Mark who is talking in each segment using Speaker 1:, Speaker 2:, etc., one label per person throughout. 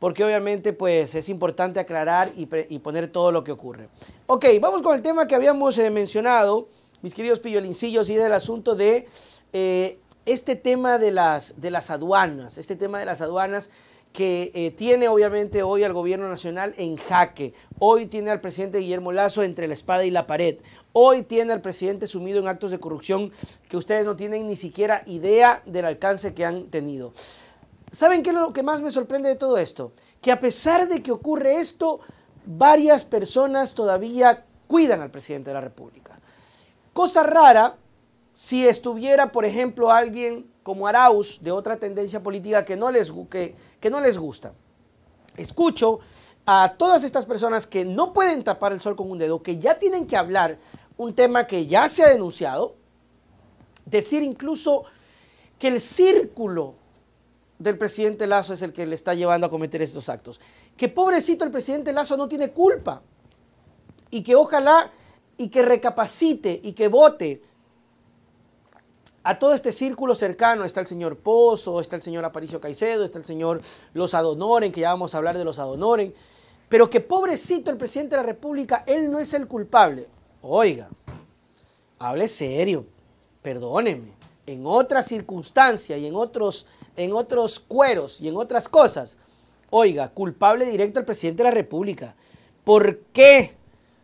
Speaker 1: porque obviamente pues es importante aclarar y, poner todo lo que ocurre. Ok, vamos con el tema que habíamos eh, mencionado, mis queridos pillolincillos, y del asunto de eh, este tema de las, de las aduanas, este tema de las aduanas que eh, tiene obviamente hoy al gobierno nacional en jaque, hoy tiene al presidente Guillermo Lazo entre la espada y la pared, hoy tiene al presidente sumido en actos de corrupción que ustedes no tienen ni siquiera idea del alcance que han tenido. ¿Saben qué es lo que más me sorprende de todo esto? Que a pesar de que ocurre esto, varias personas todavía cuidan al presidente de la República. Cosa rara si estuviera, por ejemplo, alguien como Arauz, de otra tendencia política que no les, que, que no les gusta. Escucho a todas estas personas que no pueden tapar el sol con un dedo, que ya tienen que hablar un tema que ya se ha denunciado, decir incluso que el círculo del presidente Lazo es el que le está llevando a cometer estos actos. Que pobrecito el presidente Lazo no tiene culpa y que ojalá y que recapacite y que vote a todo este círculo cercano. Está el señor Pozo, está el señor Aparicio Caicedo, está el señor Los Adonoren, que ya vamos a hablar de Los Adonoren. Pero que pobrecito el presidente de la República, él no es el culpable. Oiga, hable serio, perdónenme en otras circunstancias y en otros, en otros cueros y en otras cosas, oiga, culpable directo al presidente de la República. ¿Por qué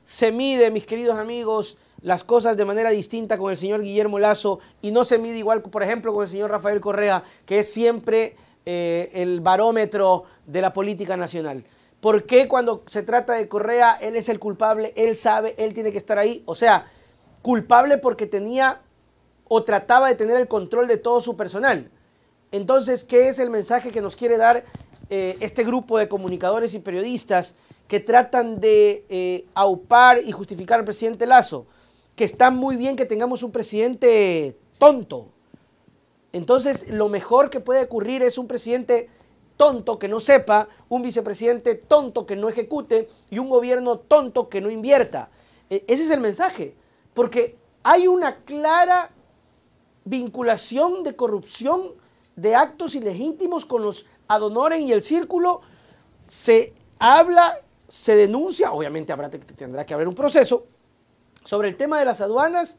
Speaker 1: se mide, mis queridos amigos, las cosas de manera distinta con el señor Guillermo Lazo y no se mide igual, por ejemplo, con el señor Rafael Correa, que es siempre eh, el barómetro de la política nacional? ¿Por qué cuando se trata de Correa, él es el culpable, él sabe, él tiene que estar ahí? O sea, culpable porque tenía o trataba de tener el control de todo su personal. Entonces, ¿qué es el mensaje que nos quiere dar eh, este grupo de comunicadores y periodistas que tratan de eh, aupar y justificar al presidente Lazo? Que está muy bien que tengamos un presidente tonto. Entonces, lo mejor que puede ocurrir es un presidente tonto que no sepa, un vicepresidente tonto que no ejecute y un gobierno tonto que no invierta. E-, ese es el mensaje, porque hay una clara vinculación de corrupción de actos ilegítimos con los Adonoren y el círculo, se habla, se denuncia, obviamente habrá, tendrá que haber un proceso, sobre el tema de las aduanas,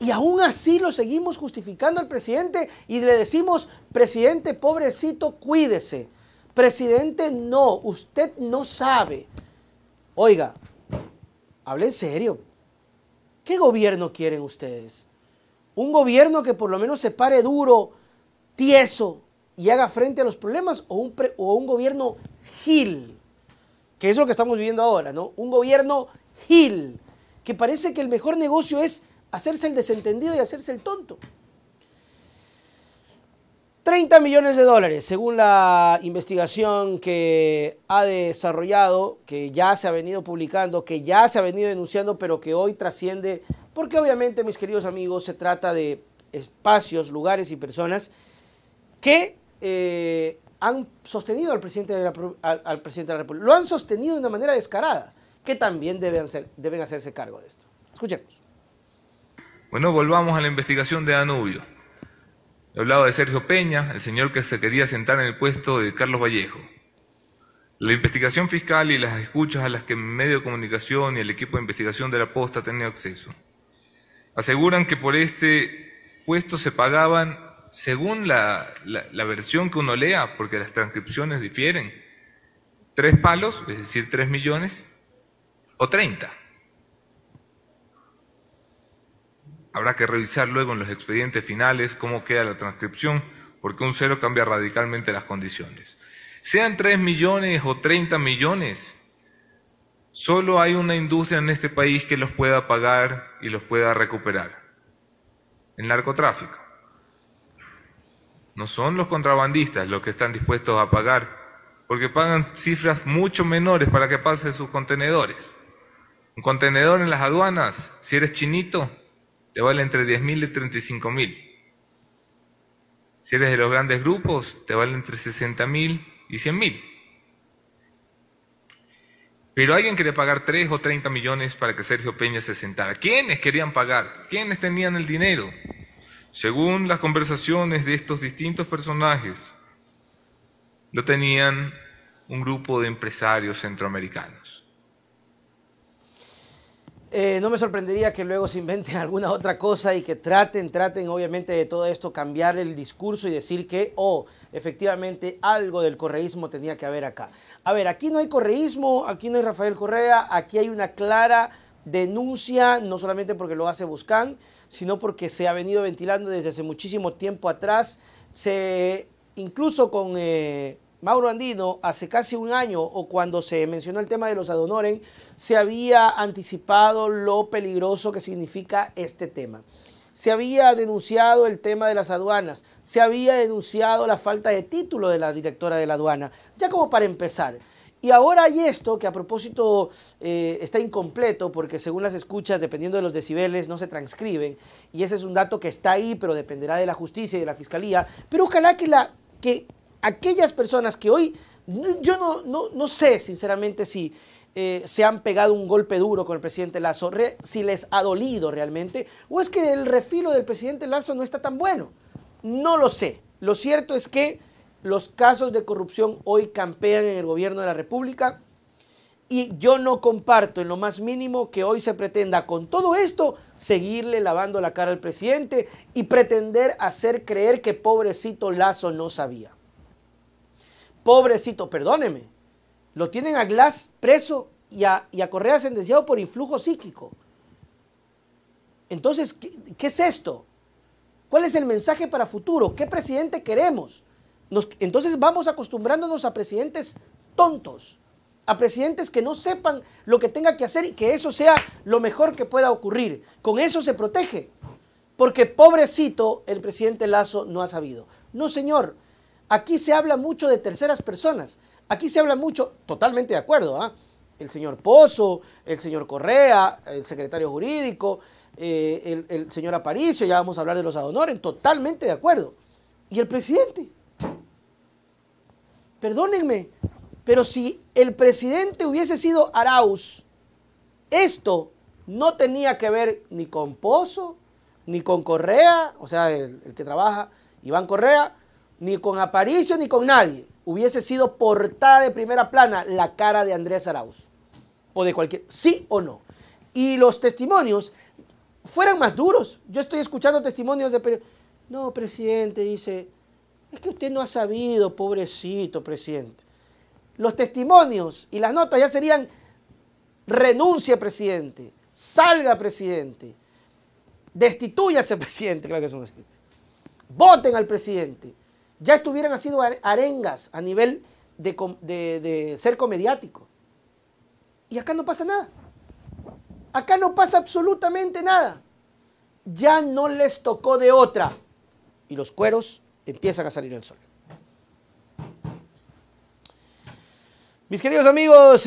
Speaker 1: y aún así lo seguimos justificando al presidente y le decimos, presidente, pobrecito, cuídese. Presidente, no, usted no sabe. Oiga, hable en serio. ¿Qué gobierno quieren ustedes? Un gobierno que por lo menos se pare duro, tieso y haga frente a los problemas o un, o un gobierno gil, que es lo que estamos viviendo ahora, ¿no? Un gobierno gil, que parece que el mejor negocio es hacerse el desentendido y hacerse el tonto. 30 millones de dólares, según la investigación que ha desarrollado, que ya se ha venido publicando, que ya se ha venido denunciando, pero que hoy trasciende porque obviamente, mis queridos amigos, se trata de espacios, lugares y personas que eh, han sostenido al presidente, de la, al, presidente la República. Lo han sostenido de una manera descarada, que también deben, deben hacerse cargo de esto. Escuchemos.
Speaker 2: Bueno, volvamos a la investigación de Anubio. He hablado de Sergio Peña, el señor que se quería sentar en el puesto de Carlos Vallejo. La investigación fiscal y las escuchas a las que medio de comunicación y el equipo de investigación de la posta han tenido acceso aseguran que por este puesto se pagaban, según la, la, versión que uno lea, porque las transcripciones difieren, tres palos, es decir, tres millones, o treinta. Habrá que revisar luego en los expedientes finales cómo queda la transcripción, porque un cero cambia radicalmente las condiciones. Sean tres millones o treinta millones, Solo hay una industria en este país que los pueda pagar y los pueda recuperar. El narcotráfico. No son los contrabandistas los que están dispuestos a pagar, porque pagan cifras mucho menores para que pasen sus contenedores. Un contenedor en las aduanas, si eres chinito, te vale entre 10.000 y 35.000. Si eres de los grandes grupos, te vale entre 60.000 y 100.000. Pero alguien quería pagar 3 o 30 millones para que Sergio Peña se sentara. ¿Quiénes querían pagar? ¿Quiénes tenían el dinero? Según las conversaciones de estos distintos personajes, lo tenían un grupo de empresarios centroamericanos.
Speaker 1: Eh, no me sorprendería que luego se inventen alguna otra cosa y que traten, traten obviamente de todo esto, cambiar el discurso y decir que, oh, efectivamente algo del correísmo tenía que haber acá. A ver, aquí no hay correísmo, aquí no hay Rafael Correa, aquí hay una clara denuncia, no solamente porque lo hace Buscán, sino porque se ha venido ventilando desde hace muchísimo tiempo atrás, se, incluso con... Eh, Mauro Andino, hace casi un año o cuando se mencionó el tema de los adonoren, se había anticipado lo peligroso que significa este tema. Se había denunciado el tema de las aduanas, se había denunciado la falta de título de la directora de la aduana, ya como para empezar. Y ahora hay esto que a propósito eh, está incompleto porque según las escuchas, dependiendo de los decibeles, no se transcriben. Y ese es un dato que está ahí, pero dependerá de la justicia y de la fiscalía. Pero ojalá que la, que, aquellas personas que hoy, yo no, no, sé sinceramente si eh, se han pegado un golpe duro con el presidente Lazo, si les ha dolido realmente, o es que el refilo del presidente Lazo no está tan bueno. No lo sé. Lo cierto es que los casos de corrupción hoy campean en el gobierno de la República y yo no comparto en lo más mínimo que hoy se pretenda con todo esto seguirle lavando la cara al presidente y pretender hacer creer que pobrecito Lazo no sabía pobrecito, perdóneme, lo tienen a Glass preso y a, y a Correa sentenciado por influjo psíquico. Entonces, ¿qué, es esto? ¿Cuál es el mensaje para futuro? ¿Qué presidente queremos? Nos, entonces vamos acostumbrándonos a presidentes tontos, a presidentes que no sepan lo que tenga que hacer y que eso sea lo mejor que pueda ocurrir. Con eso se protege. Porque pobrecito, el presidente Lazo no ha sabido. No, señor. Aquí se habla mucho de terceras personas. Aquí se habla mucho, totalmente de acuerdo, ¿ah? el señor Pozo, el señor Correa, el secretario jurídico, eh, el, señor Aparicio, ya vamos a hablar de los adonoren, totalmente de acuerdo. Y el presidente. Perdónenme, pero si el presidente hubiese sido Arauz, esto no tenía que ver ni con Pozo, ni con Correa, o sea, el que trabaja Iván Correa, ni con Aparicio ni con nadie, hubiese sido portada de primera plana la cara de Andrés Arauz. O de cualquier, sí o no. Y los testimonios fueran más duros. Yo estoy escuchando testimonios de... No, presidente, dice, es que usted no ha sabido, pobrecito, presidente. Los testimonios y las notas ya serían, renuncie presidente, salga, presidente, destituyase, presidente, claro que eso no existe. Voten al presidente ya estuvieran haciendo arengas a nivel de, cerco mediático. Y acá no pasa nada. Acá no pasa absolutamente nada. Ya no les tocó de otra. Y los cueros empiezan a salir al sol. Mis queridos amigos... Eh,